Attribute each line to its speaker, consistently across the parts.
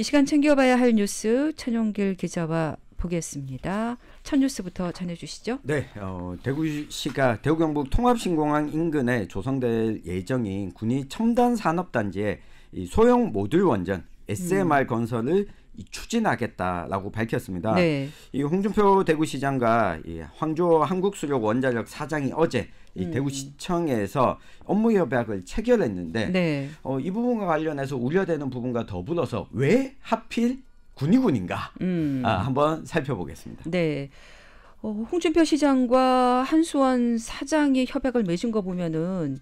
Speaker 1: 이 시간 챙겨봐야 할 뉴스 천용길 기자와 보겠습니다. 첫 뉴스부터 전해주시죠.
Speaker 2: 네, 어, 대구시가 대구경북 통합신공항 인근에 조성될 예정인 군이 첨단 산업단지에 소형 모듈 원전 SMR 음. 건설을 추진하겠다라고 밝혔습니다. 네. 이 홍준표 대구시장과 이 황조 한국수력 원자력 사장이 어제 이 음. 대구시청에서 업무 협약을 체결했는데 네. 어, 이 부분과 관련해서 우려되는 부분과 더불어서 왜 하필 군이군인가 음. 아, 한번 살펴보겠습니다.
Speaker 1: 네. 어, 홍준표 시장과 한수원 사장이 협약을 맺은 거 보면은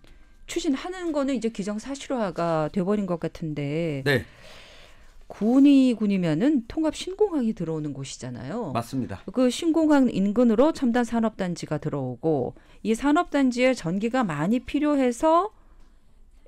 Speaker 1: 추진하는 거는 이제 기정사실화가 돼버린 것 같은데. 네. 군이 군이면은 통합 신공항이 들어오는 곳이잖아요. 맞습니다. 그 신공항 인근으로 첨단 산업단지가 들어오고 이 산업단지에 전기가 많이 필요해서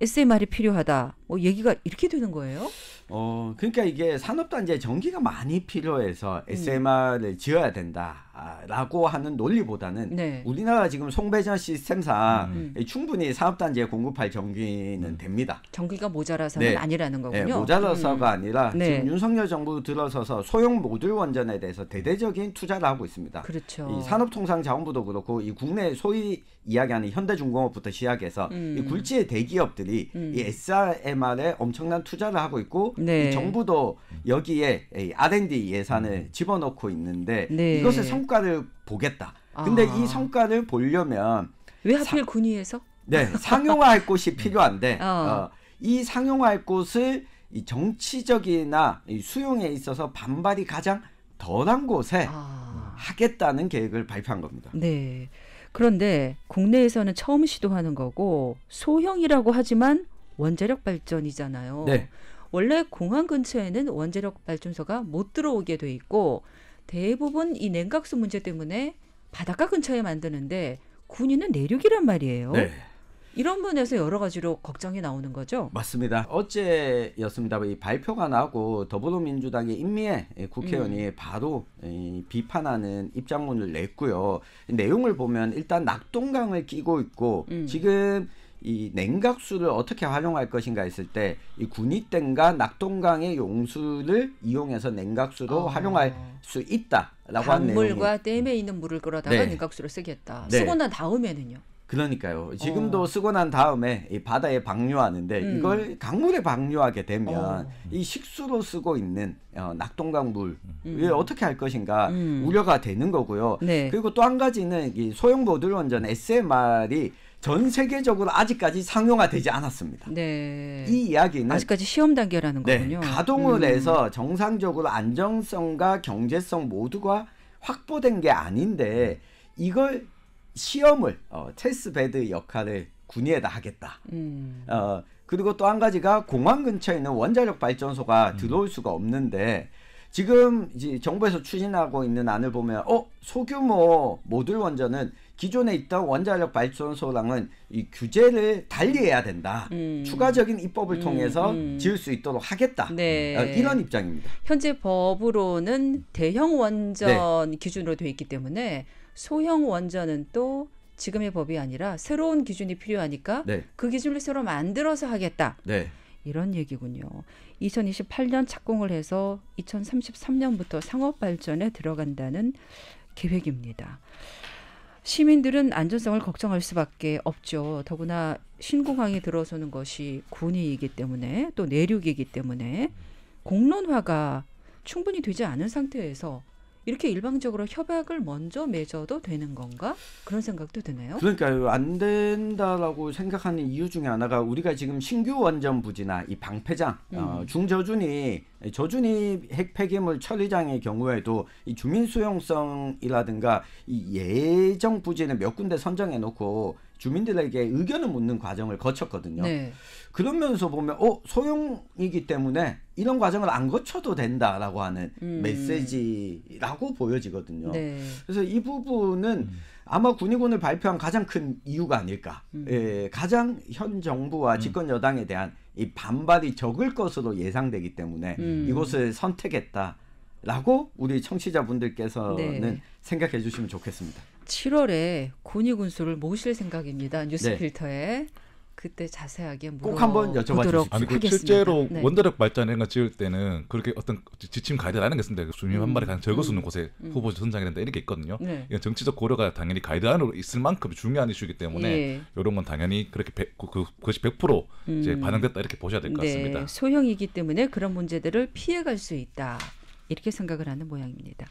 Speaker 1: SMR이 필요하다. 뭐 얘기가 이렇게 되는 거예요?
Speaker 2: 어, 그러니까 이게 산업단지에 전기가 많이 필요해서 SMR을 음. 지어야 된다. 라고 하는 논리보다는 네. 우리나라 지금 송배전 시스템상 음. 예, 충분히 사업단지에 공급할 전기는 음. 됩니다.
Speaker 1: 전기가 모자라서는 네. 아니라는 거군요. 예, 음. 네, 모자라서가
Speaker 2: 아니라 지금 윤석열 정부 들어서서 소형 모듈 원전에 대해서 대대적인 투자를 하고 있습니다. 그렇죠. 이 산업통상자원부도 그렇고 이 국내 소위 이야기하는 현대중공업부터 시작해서 음. 음. 이 굴지의 대기업들이 이 SRMR에 엄청난 투자를 하고 있고 네. 정부도 여기에 R&D 예산을 집어넣고 있는데 네. 이것을 성 성과를 보겠다. 아. 근데 아. 이 성과를 보려면 왜 하필 사, 군위에서? 네, 상용화할 곳이 네. 필요한데 어. 어, 이 상용화할 곳을 이 정치적이나 이 수용에 있어서 반발이 가장 덜한 곳에 아. 하겠다는 계획을 발표한 겁니다.
Speaker 1: 네. 그런데 국내에서는 처음 시도하는 거고 소형이라고 하지만 원자력 발전이잖아요. 네. 원래 공항 근처에는 원자력 발전소가 못 들어오게 돼 있고 대부분 이 냉각수 문제 때문에 바닷가 근처에 만드는데 군인은 내륙이란 말이에요. 네. 이런 분에서 여러 가지로 걱정이 나오는 거죠.
Speaker 2: 맞습니다. 어제였습니다. 이 발표가 나고 더불어민주당의 임미애 국회의원이 음. 바로 이 비판하는 입장문을 냈고요. 내용을 보면 일단 낙동강을 끼고 있고 음. 지금 이 냉각수를 어떻게 활용할 것인가 했을 때 이 군이댐과 낙동강의 용수를 이용해서 냉각수로 어. 활용할 수 있다라고 하는 내용이 물과
Speaker 1: 댐에 있는 물을 끌어다가 네. 냉각수로 쓰겠다. 네. 쓰고 난 다음에는요.
Speaker 2: 그러니까요. 어. 지금도 어. 쓰고 난 다음에 이 바다에 방류하는데 음. 이걸 강물에 방류하게 되면 어. 이 식수로 쓰고 있는 어, 낙동강 물 음. 어떻게 할 것인가 음. 우려가 되는 거고요. 네. 그리고 또 한 가지는 이 소형 모듈 원전 SMR이 전 세계적으로 아직까지 상용화되지 않았습니다.
Speaker 1: 네.
Speaker 2: 이 이야기는 아직까지 시험 단계라는 네, 거군요. 가동을 음. 해서 정상적으로 안정성과 경제성 모두가 확보된 게 아닌데 음. 이걸 시험을 어, 체스 베드 역할을 군위에다 하겠다. 음. 어, 그리고 또 한 가지가 공항 근처에 있는 원자력 발전소가 음. 들어올 수가 없는데 지금 이제 정부에서 추진하고 있는 안을 보면 어 소규모 모듈 원전은 기존에 있던 원자력 발전소랑은 이 규제를 달리해야 된다. 음. 추가적인 입법을 음, 통해서 음. 지을 수 있도록 하겠다. 네. 어, 이런 입장입니다.
Speaker 1: 현재 법으로는 대형 원전 네. 기준으로 되어 있기 때문에 소형 원전은 또 지금의 법이 아니라 새로운 기준이 필요하니까 네. 그 기준을 새로 만들어서 하겠다. 네. 이런 얘기군요. 2028년 착공을 해서 2033년부터 상업 발전에 들어간다는 계획입니다. 시민들은 안전성을 걱정할 수밖에 없죠. 더구나 신공항에 들어서는 것이 군이이기 때문에 또 내륙이기 때문에 공론화가 충분히 되지 않은 상태에서 이렇게 일방적으로 협약을 먼저 맺어도 되는 건가? 그런 생각도 드네요.
Speaker 2: 그러니까안 된다라고 생각하는 이유 중에 하나가 우리가 지금 신규 원전 부지나 이 방패장, 음. 어, 중저준이 저준입 핵폐기물 처리장의 경우에도 이 주민 수용성이라든가 이 예정 부지는 몇 군데 선정해 놓고 주민들에게 의견을 묻는 과정을 거쳤거든요. 네. 그러면서 보면 어 소용이기 때문에 이런 과정을 안 거쳐도 된다라고 하는 음. 메시지라고 보여지거든요. 네. 그래서 이 부분은 음. 아마 군의군을 발표한 가장 큰 이유가 아닐까. 음. 예, 가장 현 정부와 음. 집권 여당에 대한 이 반발이 적을 것으로 예상되기 때문에 음. 이곳을 선택했다. 라고 우리 청취자분들께서는 네. 생각해 주시면 좋겠습니다.
Speaker 1: 7월에 고위 군수를 모실 생각입니다. 뉴스필터에. 그때 자세하게 꼭 한번 여쭤봐 주시죠. 아니 그 실제로 네. 원자력 발전이가 지을 때는 그렇게 어떤 지침 가이드라는 게 있습니다. 주민 그 음. 한 마리 음, 가장 적을수있는 음, 곳에 음. 후보자 선정이 된다 이렇게 있거든요. 네. 이건 정치적 고려가 당연히 가이드안으로 있을 만큼 중요한 이슈이기 때문에 예. 이런 건 당연히 그렇게 100, 그, 그, 그것이 100% 음. 이제 반영됐다 이렇게 보셔야 될것 네. 같습니다. 소형이기 때문에 그런 문제들을 피해갈 수 있다 이렇게 생각을 하는 모양입니다.